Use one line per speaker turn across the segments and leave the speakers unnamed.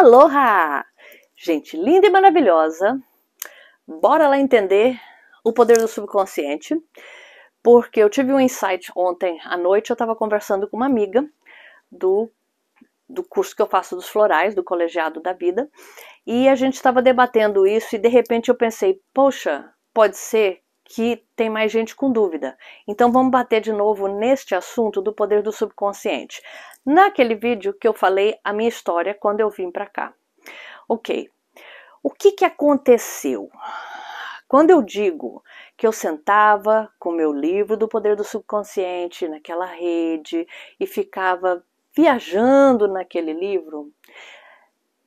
Aloha! Gente linda e maravilhosa, bora lá entender o poder do subconsciente, porque eu tive um insight ontem à noite, eu estava conversando com uma amiga do, do curso que eu faço dos florais, do colegiado da vida, e a gente estava debatendo isso e de repente eu pensei, poxa, pode ser que tem mais gente com dúvida. Então vamos bater de novo neste assunto do poder do subconsciente. Naquele vídeo que eu falei a minha história quando eu vim para cá. OK. O que que aconteceu? Quando eu digo que eu sentava com meu livro do poder do subconsciente naquela rede e ficava viajando naquele livro,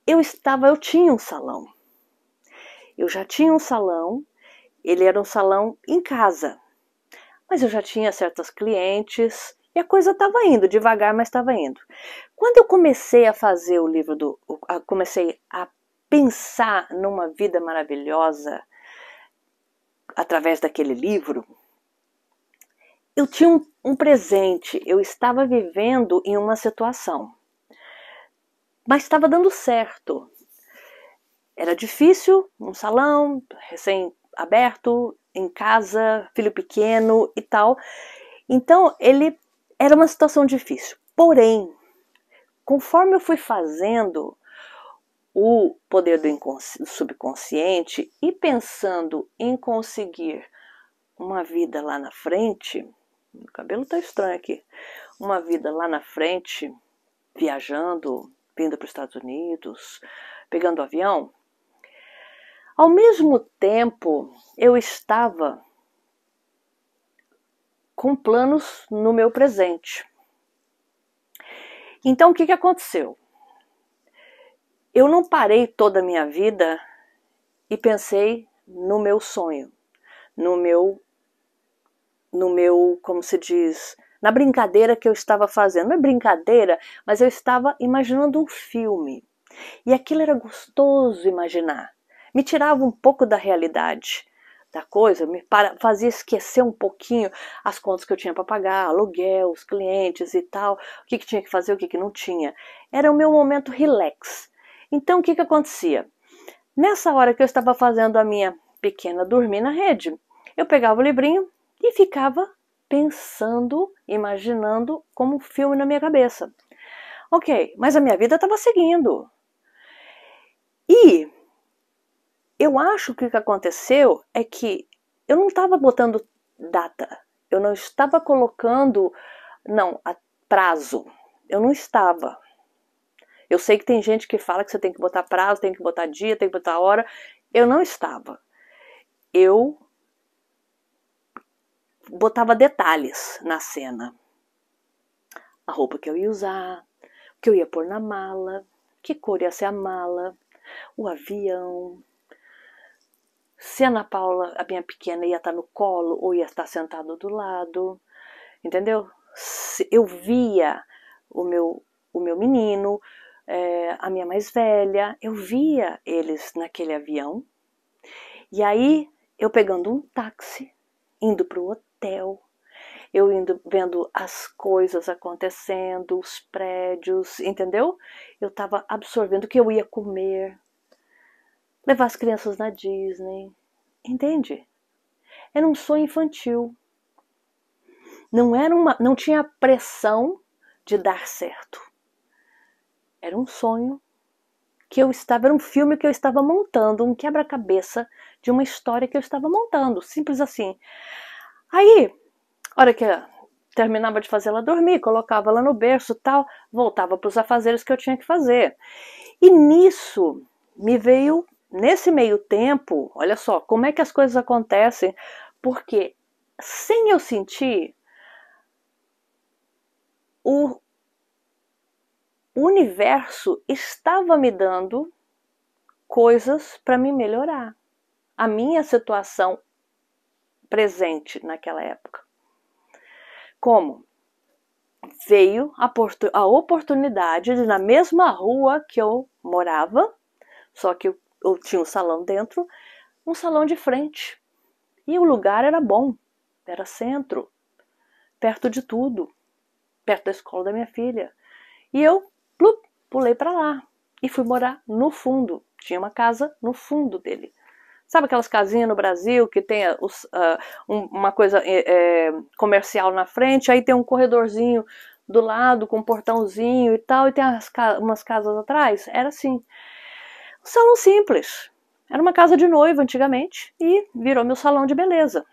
eu estava, eu tinha um salão. Eu já tinha um salão ele era um salão em casa. Mas eu já tinha certas clientes e a coisa estava indo, devagar, mas estava indo. Quando eu comecei a fazer o livro do. A, comecei a pensar numa vida maravilhosa através daquele livro, eu tinha um, um presente, eu estava vivendo em uma situação, mas estava dando certo. Era difícil, um salão, recém aberto, em casa, filho pequeno e tal. Então, ele era uma situação difícil. Porém, conforme eu fui fazendo o poder do, subconsciente e pensando em conseguir uma vida lá na frente, o cabelo tá estranho aqui. Uma vida lá na frente, viajando, vindo para os Estados Unidos, pegando avião, ao mesmo tempo, eu estava com planos no meu presente. Então, o que, que aconteceu? Eu não parei toda a minha vida e pensei no meu sonho, no meu, no meu, como se diz, na brincadeira que eu estava fazendo. Não é brincadeira, mas eu estava imaginando um filme. E aquilo era gostoso imaginar me tirava um pouco da realidade da coisa, me para, fazia esquecer um pouquinho as contas que eu tinha para pagar, aluguel, os clientes e tal, o que, que tinha que fazer, o que, que não tinha. Era o meu momento relax. Então, o que, que acontecia? Nessa hora que eu estava fazendo a minha pequena dormir na rede, eu pegava o livrinho e ficava pensando, imaginando como um filme na minha cabeça. Ok, mas a minha vida estava seguindo. E eu acho que o que aconteceu é que eu não estava botando data, eu não estava colocando, não, prazo. Eu não estava. Eu sei que tem gente que fala que você tem que botar prazo, tem que botar dia, tem que botar hora. Eu não estava. Eu botava detalhes na cena. A roupa que eu ia usar, o que eu ia pôr na mala, que cor ia ser a mala, o avião, se a Ana Paula, a minha pequena, ia estar tá no colo ou ia estar tá sentada do lado, entendeu? eu via o meu, o meu menino, é, a minha mais velha, eu via eles naquele avião. E aí eu pegando um táxi, indo para o hotel, eu indo vendo as coisas acontecendo, os prédios, entendeu? Eu estava absorvendo o que eu ia comer, levar as crianças na Disney. Entende? Era um sonho infantil. Não era uma, não tinha pressão de dar certo. Era um sonho que eu estava, era um filme que eu estava montando, um quebra-cabeça de uma história que eu estava montando, simples assim. Aí, a hora que terminava de fazer ela dormir, colocava ela no berço, tal, voltava para os afazeres que eu tinha que fazer. E nisso me veio Nesse meio tempo, olha só como é que as coisas acontecem, porque sem eu sentir, o universo estava me dando coisas para me melhorar. A minha situação presente naquela época. Como? Veio a, oportunidade de, na mesma rua que eu morava, só que ou tinha um salão dentro, um salão de frente. E o lugar era bom, era centro, perto de tudo, perto da escola da minha filha. E eu plup, pulei para lá e fui morar no fundo. Tinha uma casa no fundo dele. Sabe aquelas casinhas no Brasil que tem os, uh, um, uma coisa é, é, comercial na frente, aí tem um corredorzinho do lado com um portãozinho e tal, e tem as, umas casas atrás? Era assim. Um salão simples. Era uma casa de noiva antigamente e virou meu salão de beleza.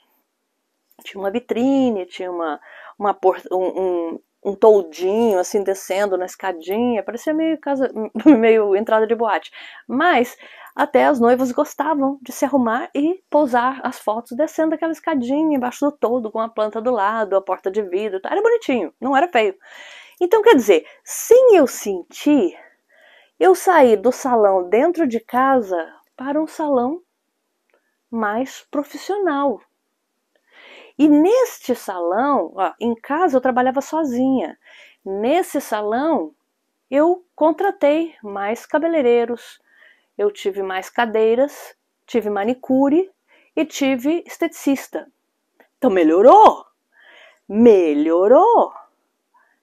Tinha uma vitrine, tinha uma, uma um, um, um toldinho assim descendo na escadinha, parecia meio casa, meio entrada de boate. Mas até as noivas gostavam de se arrumar e pousar as fotos descendo aquela escadinha embaixo do toldo com a planta do lado, a porta de vidro. Tá? Era bonitinho, não era feio. Então, quer dizer, sem eu sentir, eu saí do salão dentro de casa para um salão mais profissional. E neste salão, ó, em casa eu trabalhava sozinha. Nesse salão eu contratei mais cabeleireiros, eu tive mais cadeiras, tive manicure e tive esteticista. Então melhorou! Melhorou!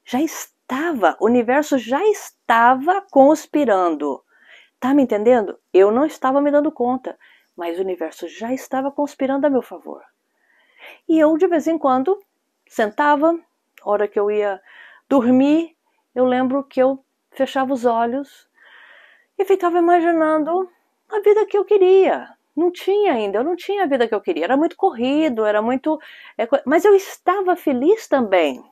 Já está estava, o universo já estava conspirando. Tá me entendendo? Eu não estava me dando conta, mas o universo já estava conspirando a meu favor. E eu, de vez em quando, sentava, hora que eu ia dormir, eu lembro que eu fechava os olhos e ficava imaginando a vida que eu queria. Não tinha ainda, eu não tinha a vida que eu queria. Era muito corrido, era muito. É, mas eu estava feliz também.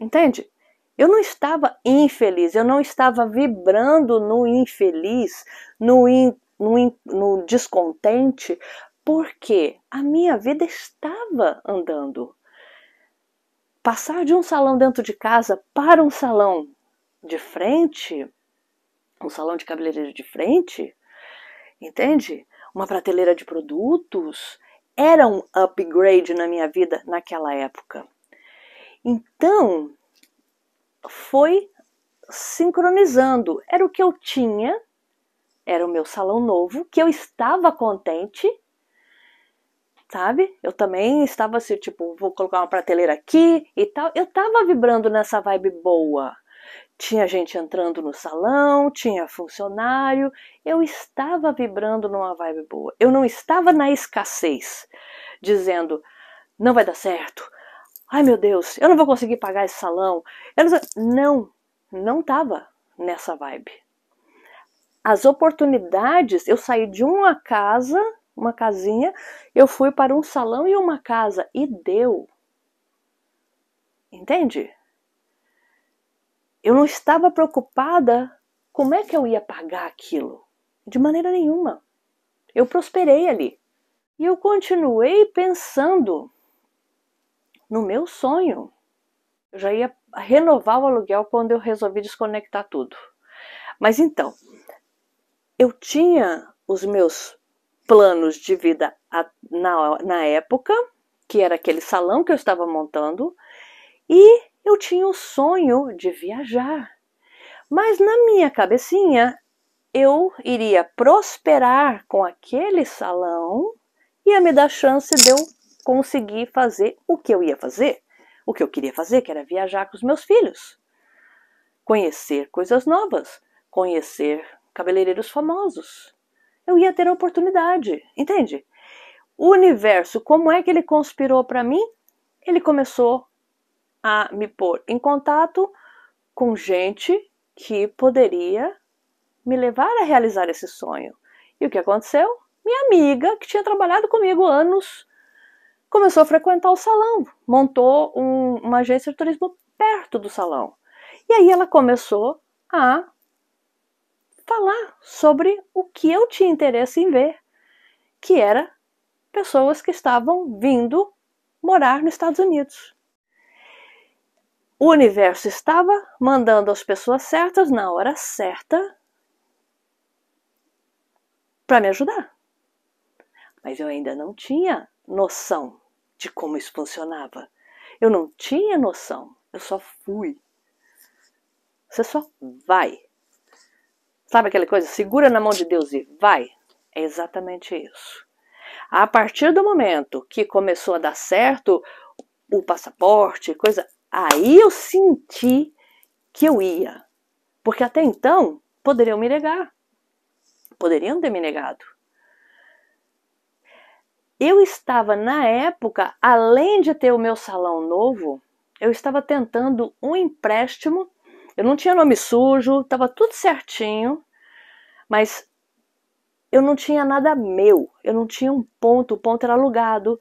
Entende? Eu não estava infeliz, eu não estava vibrando no infeliz, no, in, no, in, no descontente, porque a minha vida estava andando. Passar de um salão dentro de casa para um salão de frente, um salão de cabeleireiro de frente, entende? Uma prateleira de produtos, era um upgrade na minha vida naquela época. Então, foi sincronizando. Era o que eu tinha, era o meu salão novo, que eu estava contente, sabe? Eu também estava assim, tipo, vou colocar uma prateleira aqui e tal. Eu estava vibrando nessa vibe boa. Tinha gente entrando no salão, tinha funcionário, eu estava vibrando numa vibe boa. Eu não estava na escassez, dizendo não vai dar certo, Ai meu Deus, eu não vou conseguir pagar esse salão. não, não estava nessa vibe. As oportunidades, eu saí de uma casa, uma casinha, eu fui para um salão e uma casa e deu. Entende? Eu não estava preocupada como é que eu ia pagar aquilo. De maneira nenhuma. Eu prosperei ali. E eu continuei pensando no meu sonho, eu já ia renovar o aluguel quando eu resolvi desconectar tudo. Mas então, eu tinha os meus planos de vida na, na época, que era aquele salão que eu estava montando, e eu tinha o sonho de viajar. Mas na minha cabecinha, eu iria prosperar com aquele salão, ia me dar chance de eu consegui fazer o que eu ia fazer, o que eu queria fazer, que era viajar com os meus filhos, conhecer coisas novas, conhecer cabeleireiros famosos. Eu ia ter a oportunidade, entende? O universo, como é que ele conspirou para mim? Ele começou a me pôr em contato com gente que poderia me levar a realizar esse sonho. E o que aconteceu? Minha amiga, que tinha trabalhado comigo anos, começou a frequentar o salão, montou um, uma agência de turismo perto do salão. E aí ela começou a falar sobre o que eu tinha interesse em ver, que era pessoas que estavam vindo morar nos Estados Unidos. O universo estava mandando as pessoas certas na hora certa para me ajudar. Mas eu ainda não tinha noção de como isso funcionava. Eu não tinha noção, eu só fui. Você só vai. Sabe aquela coisa? Segura na mão de Deus e vai. É exatamente isso. A partir do momento que começou a dar certo o passaporte, coisa, aí eu senti que eu ia. Porque até então poderiam me negar. Poderiam ter me negado eu estava, na época, além de ter o meu salão novo, eu estava tentando um empréstimo. Eu não tinha nome sujo, estava tudo certinho, mas eu não tinha nada meu. Eu não tinha um ponto, o ponto era alugado,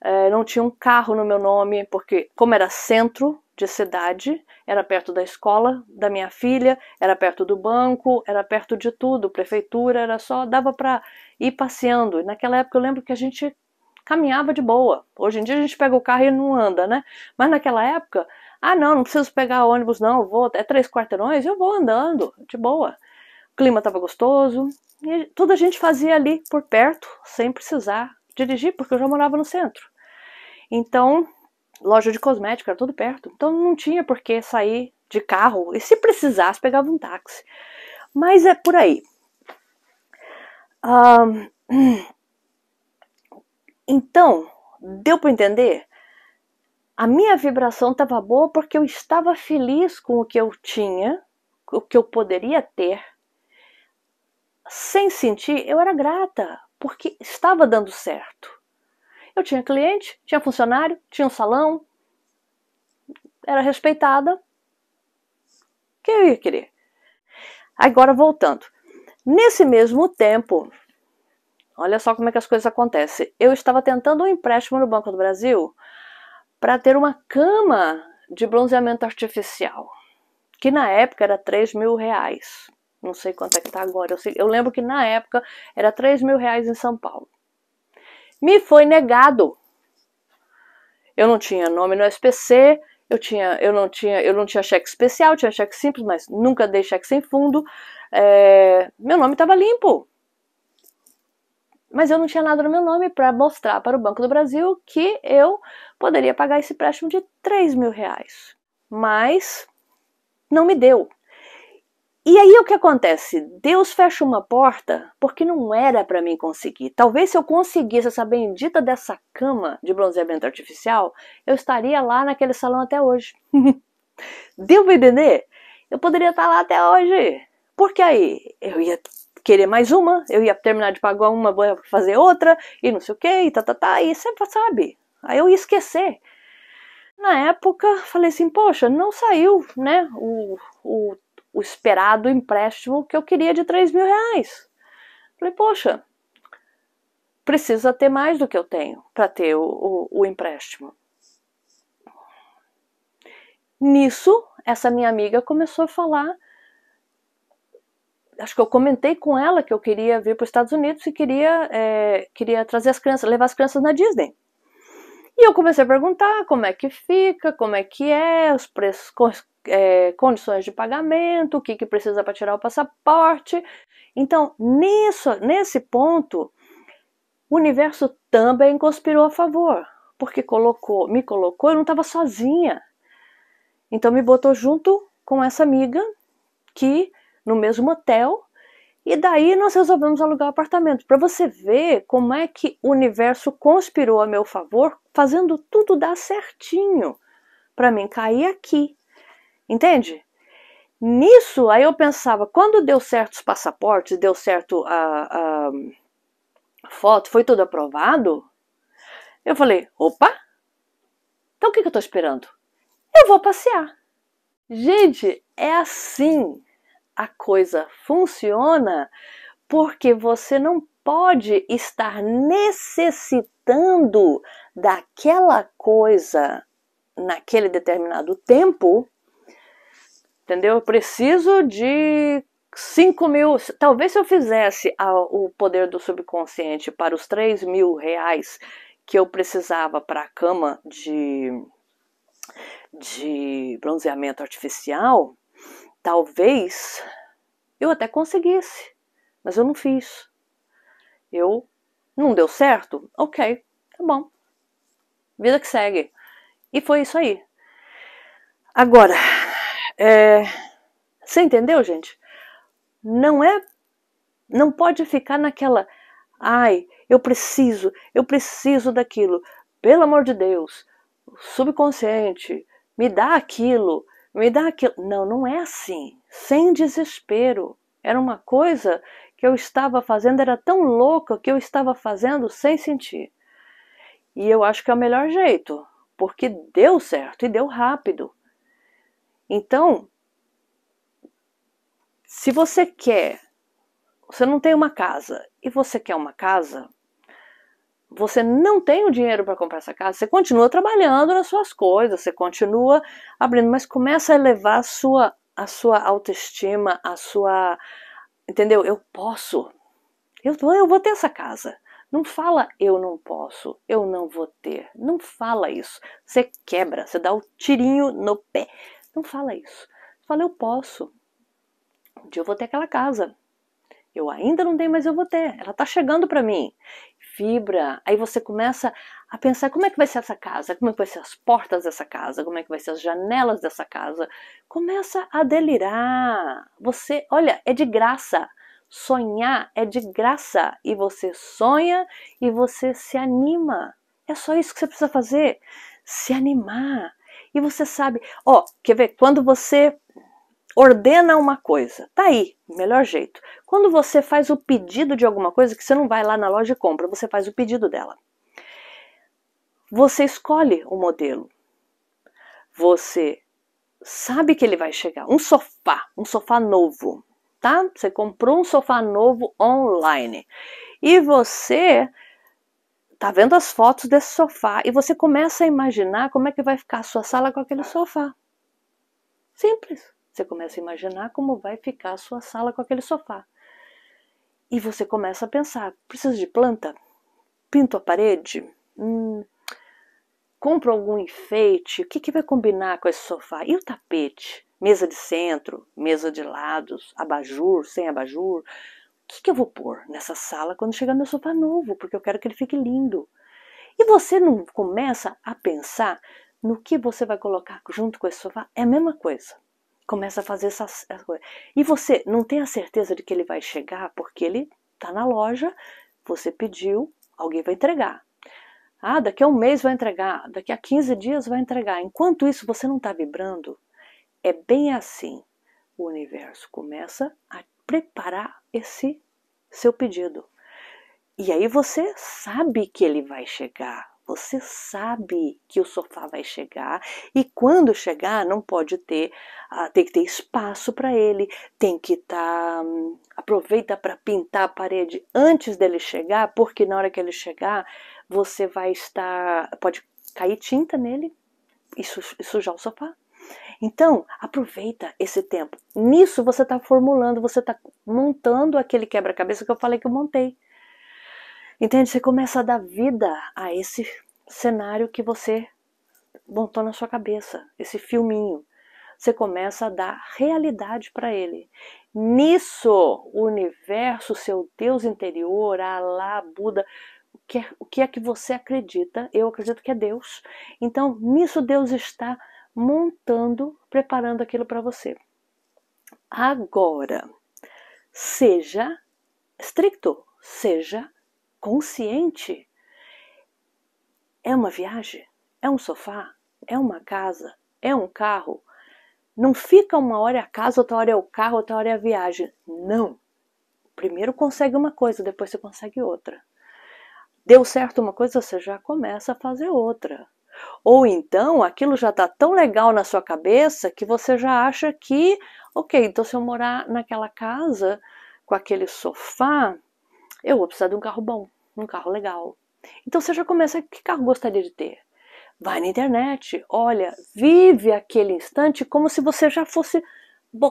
eh, não tinha um carro no meu nome, porque, como era centro de cidade, era perto da escola da minha filha, era perto do banco, era perto de tudo, prefeitura, era só, dava para ir passeando. Naquela época eu lembro que a gente caminhava de boa. Hoje em dia a gente pega o carro e não anda, né? Mas naquela época, ah não, não preciso pegar ônibus não, eu vou até três quarteirões, eu vou andando, de boa. O clima estava gostoso, e tudo a gente fazia ali por perto, sem precisar dirigir, porque eu já morava no centro. Então, loja de cosmética era tudo perto, então não tinha por que sair de carro, e se precisasse pegava um táxi. Mas é por aí. então, deu para entender? A minha vibração estava boa porque eu estava feliz com o que eu tinha, o que eu poderia ter. Sem sentir, eu era grata, porque estava dando certo. Eu tinha cliente, tinha funcionário, tinha um salão, era respeitada. O que eu ia querer? Agora voltando. Nesse mesmo tempo, olha só como é que as coisas acontecem. Eu estava tentando um empréstimo no Banco do Brasil para ter uma cama de bronzeamento artificial, que na época era 3 mil reais. Não sei quanto é que está agora. Eu, sei, eu, lembro que na época era 3 mil reais em São Paulo. Me foi negado. Eu não tinha nome no SPC, eu, tinha, eu, não, tinha, eu não tinha cheque especial, tinha cheque simples, mas nunca dei cheque sem fundo. É, meu nome estava limpo. Mas eu não tinha nada no meu nome para mostrar para o Banco do Brasil que eu poderia pagar esse empréstimo de 3 mil reais. Mas não me deu. E aí o que acontece? Deus fecha uma porta porque não era para mim conseguir. Talvez se eu conseguisse essa bendita dessa cama de bronzeamento artificial, eu estaria lá naquele salão até hoje. Deu pra entender? Eu poderia estar tá lá até hoje. Porque aí eu ia querer mais uma, eu ia terminar de pagar uma, vou fazer outra, e não sei o que, e tá, tá, tá, e você sabe. Aí eu ia esquecer. Na época, falei assim, poxa, não saiu, né, o, o, o esperado empréstimo que eu queria de 3 mil reais. Falei, poxa, precisa ter mais do que eu tenho para ter o, o, o, empréstimo. Nisso, essa minha amiga começou a falar acho que eu comentei com ela que eu queria vir para os Estados Unidos e queria, é, queria trazer as crianças, levar as crianças na Disney. E eu comecei a perguntar como é que fica, como é que é, os preços, é, condições de pagamento, o que, que precisa para tirar o passaporte. Então, nisso, nesse ponto, o universo também conspirou a favor, porque colocou, me colocou, eu não estava sozinha. Então me botou junto com essa amiga que no mesmo hotel. E daí nós resolvemos alugar o apartamento, para você ver como é que o universo conspirou a meu favor, fazendo tudo dar certinho para mim cair aqui. Entende? Nisso, aí eu pensava, quando deu certo os passaportes, deu certo a, a foto, foi tudo aprovado, eu falei, opa, então o que, que eu estou esperando? Eu vou passear. Gente, é assim a coisa funciona porque você não pode estar necessitando daquela coisa naquele determinado tempo, entendeu? Eu preciso de 5 mil. Talvez se eu fizesse a, o poder do subconsciente para os 3 mil reais que eu precisava para a cama de, de bronzeamento artificial, Talvez eu até conseguisse, mas eu não fiz. Eu não deu certo? Ok, tá bom. Vida que segue. E foi isso aí. Agora, é, você entendeu, gente? Não é. Não pode ficar naquela. Ai, eu preciso, eu preciso daquilo. Pelo amor de Deus, subconsciente, me dá aquilo me dá aquilo. Não, não é assim. Sem desespero. Era uma coisa que eu estava fazendo, era tão louca que eu estava fazendo sem sentir. E eu acho que é o melhor jeito, porque deu certo e deu rápido. Então, se você quer, você não tem uma casa e você quer uma casa, você não tem o dinheiro para comprar essa casa, você continua trabalhando nas suas coisas, você continua abrindo, mas começa a elevar a sua, a sua autoestima, a sua. Entendeu? Eu posso. Eu, eu vou ter essa casa. Não fala eu não posso, eu não vou ter. Não fala isso. Você quebra, você dá o um tirinho no pé. Não fala isso. Fala eu posso. Um dia eu vou ter aquela casa. Eu ainda não tenho, mas eu vou ter. Ela está chegando para mim vibra. Aí você começa a pensar como é que vai ser essa casa, como é que vai ser as portas dessa casa, como é que vai ser as janelas dessa casa. Começa a delirar. Você, olha, é de graça. Sonhar é de graça e você sonha e você se anima. É só isso que você precisa fazer, se animar. E você sabe, ó, quer ver? Quando você ordena uma coisa. Tá aí, melhor jeito. Quando você faz o pedido de alguma coisa, que você não vai lá na loja e compra, você faz o pedido dela. Você escolhe o modelo. Você sabe que ele vai chegar. Um sofá, um sofá novo, tá? Você comprou um sofá novo online. E você tá vendo as fotos desse sofá e você começa a imaginar como é que vai ficar a sua sala com aquele sofá. Simples. Você começa a imaginar como vai ficar a sua sala com aquele sofá. E você começa a pensar: preciso de planta? Pinto a parede? Hum, compro algum enfeite? O que, que vai combinar com esse sofá? E o tapete? Mesa de centro, mesa de lados, abajur, sem abajur? O que, que eu vou pôr nessa sala quando chegar meu sofá novo? Porque eu quero que ele fique lindo. E você não começa a pensar no que você vai colocar junto com esse sofá? É a mesma coisa começa a fazer essas, essas coisas. E você não tem a certeza de que ele vai chegar, porque ele está na loja, você pediu, alguém vai entregar. Ah, daqui a um mês vai entregar, daqui a 15 dias vai entregar. Enquanto isso você não está vibrando, é bem assim. O universo começa a preparar esse seu pedido. E aí você sabe que ele vai chegar. Você sabe que o sofá vai chegar e quando chegar não pode ter, ah, tem que ter espaço para ele, tem que estar tá, hum, aproveita para pintar a parede antes dele chegar, porque na hora que ele chegar você vai estar pode cair tinta nele e, e sujar o sofá. Então, aproveita esse tempo. Nisso você está formulando, você está montando aquele quebra-cabeça que eu falei que eu montei. Entende? Você começa a dar vida a esse cenário que você montou na sua cabeça, esse filminho. Você começa a dar realidade para ele. Nisso, o universo, seu Deus interior, Alá, Buda, o que, é, o que é que você acredita? Eu acredito que é Deus. Então, nisso Deus está montando, preparando aquilo para você. Agora, seja estricto, seja consciente. É uma viagem? É um sofá? É uma casa? É um carro? Não fica uma hora é a casa, outra hora é o carro, outra hora é a viagem. Não. Primeiro consegue uma coisa, depois você consegue outra. Deu certo uma coisa, você já começa a fazer outra. Ou então aquilo já está tão legal na sua cabeça que você já acha que, ok, então se eu morar naquela casa com aquele sofá, eu vou precisar de um carro bom num carro legal. Então você já começa, que carro gostaria de ter? Vai na internet, olha, vive aquele instante como se você já fosse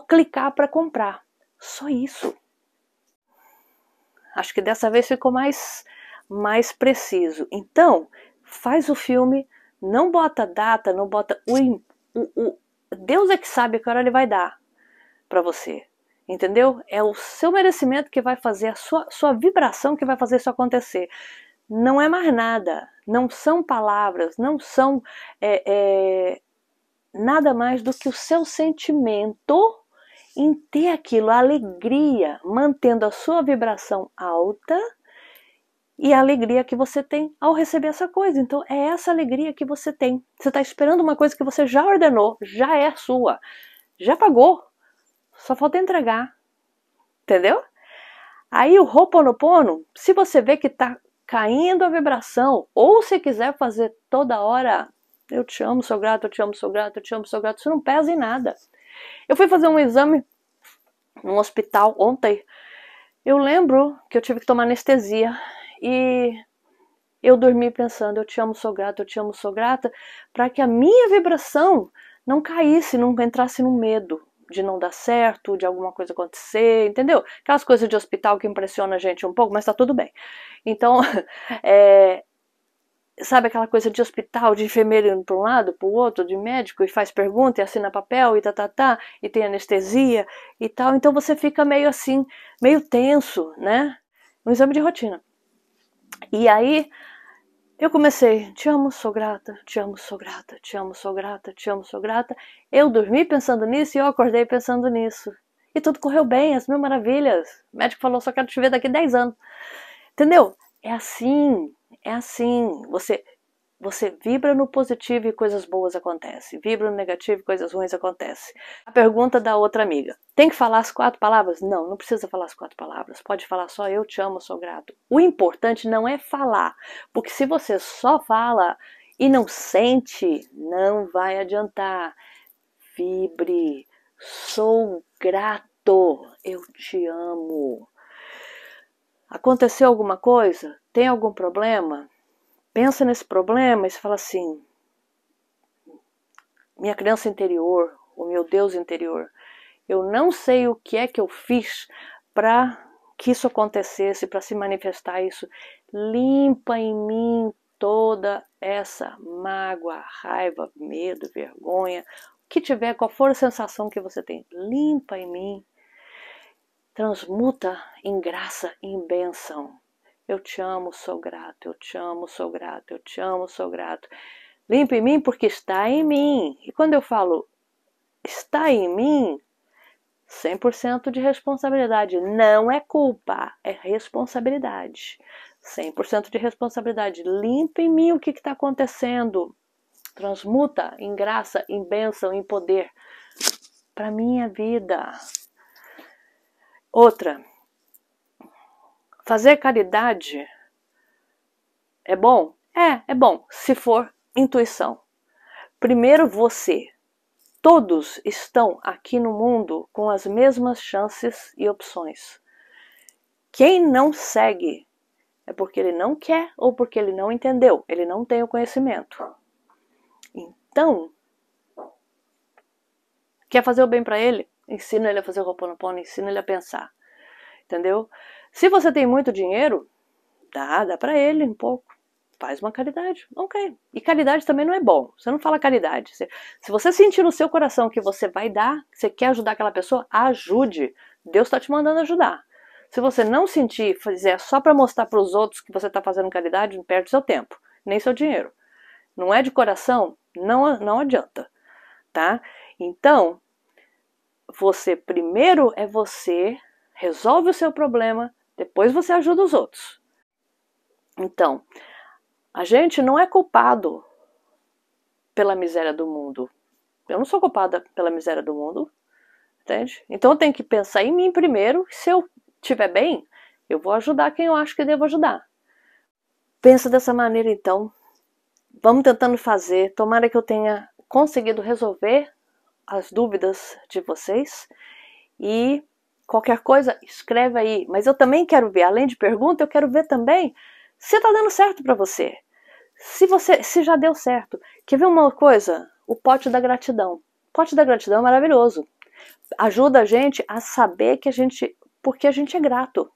clicar para comprar. Só isso. Acho que dessa vez ficou mais, mais preciso. Então, faz o filme, não bota data, não bota o, o, Deus é que sabe que hora ele vai dar para você. Entendeu? É o seu merecimento que vai fazer, a sua, sua vibração que vai fazer isso acontecer. Não é mais nada. Não são palavras, não são é, é, nada mais do que o seu sentimento em ter aquilo, a alegria, mantendo a sua vibração alta e a alegria que você tem ao receber essa coisa. Então, é essa alegria que você tem. Você está esperando uma coisa que você já ordenou, já é sua, já pagou, só falta entregar. Entendeu? Aí o Ho'oponopono, se você vê que está caindo a vibração, ou se quiser fazer toda hora, eu te amo, sou grato, eu te amo, sou grato, eu te amo, sou grato, isso não pesa em nada. Eu fui fazer um exame num hospital ontem. Eu lembro que eu tive que tomar anestesia e eu dormi pensando, eu te amo, sou grata, eu te amo, sou grata, para que a minha vibração não caísse, não entrasse no medo, de não dar certo, de alguma coisa acontecer, entendeu? Aquelas coisas de hospital que impressiona a gente um pouco, mas tá tudo bem. Então, é, sabe aquela coisa de hospital, de enfermeiro indo para um lado, para o outro, de médico e faz pergunta e assina papel e tá, tá, tá, e tem anestesia e tal. Então você fica meio assim, meio tenso, né? Um exame de rotina. E aí eu comecei, te amo, sou grata, te amo, sou grata, te amo, sou grata, te amo, sou grata. Eu dormi pensando nisso e eu acordei pensando nisso. E tudo correu bem, as mil maravilhas. O médico falou, só quero te ver daqui 10 anos. Entendeu? É assim, é assim. Você você vibra no positivo e coisas boas acontecem. Vibra no negativo e coisas ruins acontecem. A pergunta da outra amiga: tem que falar as quatro palavras? Não, não precisa falar as quatro palavras. Pode falar só eu te amo, sou grato. O importante não é falar, porque se você só fala e não sente, não vai adiantar. Vibre, sou grato, eu te amo. Aconteceu alguma coisa? Tem algum problema? pensa nesse problema e você fala assim: minha criança interior, o meu Deus interior, eu não sei o que é que eu fiz para que isso acontecesse, para se manifestar isso. Limpa em mim toda essa mágoa, raiva, medo, vergonha, o que tiver, qual for a sensação que você tem, limpa em mim, transmuta em graça, em benção. Eu te amo, sou grato, eu te amo, sou grato, eu te amo, sou grato. Limpa em mim porque está em mim. E quando eu falo está em mim, 100% de responsabilidade. Não é culpa, é responsabilidade. 100% de responsabilidade. Limpa em mim o que está acontecendo. Transmuta em graça, em bênção, em poder para minha vida. Outra, Fazer caridade é bom? É, é bom, se for intuição. Primeiro você. Todos estão aqui no mundo com as mesmas chances e opções. Quem não segue é porque ele não quer ou porque ele não entendeu, ele não tem o conhecimento. Então, quer fazer o bem para ele? Ensina ele a fazer o Ho'oponopono, ensina ele a pensar. Entendeu? Se você tem muito dinheiro, dá, dá para ele um pouco. Faz uma caridade, ok. E caridade também não é bom. Você não fala caridade. se se você sentir no seu coração que você vai dar, que você quer ajudar aquela pessoa, ajude. Deus está te mandando ajudar. Se você não sentir, fizer só para mostrar para os outros que você está fazendo caridade, perde seu tempo, nem seu dinheiro. Não é de coração, não, não adianta, tá? Então, você primeiro é você resolve o seu problema, depois você ajuda os outros. Então, a gente não é culpado pela miséria do mundo. Eu não sou culpada pela miséria do mundo, entende? Então eu tenho que pensar em mim primeiro. Se eu estiver bem, eu vou ajudar quem eu acho que devo ajudar. Pensa dessa maneira então. Vamos tentando fazer. Tomara que eu tenha conseguido resolver as dúvidas de vocês e Qualquer coisa, escreve aí. Mas eu também quero ver, além de pergunta, eu quero ver também se está dando certo para você. Se você, se já deu certo. Quer ver uma coisa? O pote da gratidão. O pote da gratidão é maravilhoso. Ajuda a gente a saber que a gente, porque a gente é grato.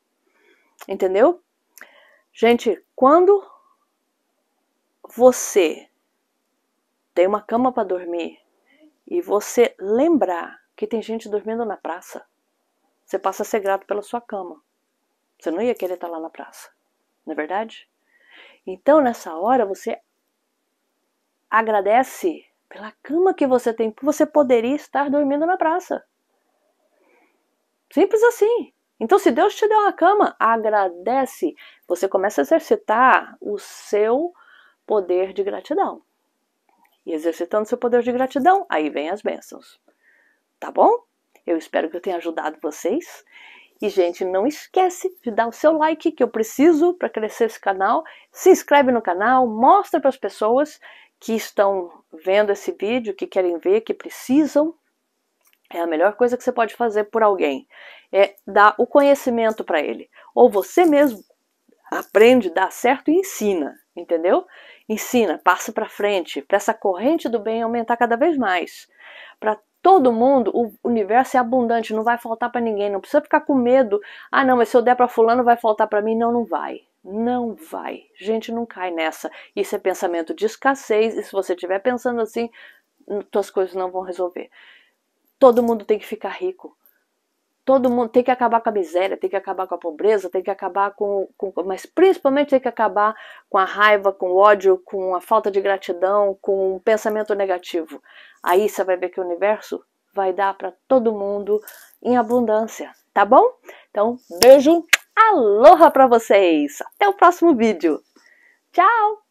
Entendeu? Gente, quando você tem uma cama para dormir e você lembrar que tem gente dormindo na praça, você passa a ser grato pela sua cama. Você não ia querer estar tá lá na praça, não é verdade? Então, nessa hora, você agradece pela cama que você tem, você poderia estar dormindo na praça. Simples assim. Então, se Deus te deu uma cama, agradece. Você começa a exercitar o seu poder de gratidão. E exercitando seu poder de gratidão, aí vem as bênçãos. Tá bom? Eu espero que eu tenha ajudado vocês. E, gente, não esquece de dar o seu like que eu preciso para crescer esse canal. Se inscreve no canal, mostra para as pessoas que estão vendo esse vídeo, que querem ver, que precisam. É a melhor coisa que você pode fazer por alguém. É dar o conhecimento para ele. Ou você mesmo aprende, dá certo e ensina, entendeu? Ensina, passa para frente, para essa corrente do bem aumentar cada vez mais. Para todo mundo, o universo é abundante, não vai faltar para ninguém, não precisa ficar com medo. Ah, não, mas se eu der para fulano vai faltar para mim, não, não vai. Não vai. Gente, não cai nessa. Isso é pensamento de escassez, e se você estiver pensando assim, suas coisas não vão resolver. Todo mundo tem que ficar rico. Todo mundo tem que acabar com a miséria, tem que acabar com a pobreza, tem que acabar com, com mas principalmente tem que acabar com a raiva, com o ódio, com a falta de gratidão, com o pensamento negativo. Aí você vai ver que o universo vai dar para todo mundo em abundância, tá bom? Então, beijo, aloha para vocês. Até o próximo vídeo. Tchau.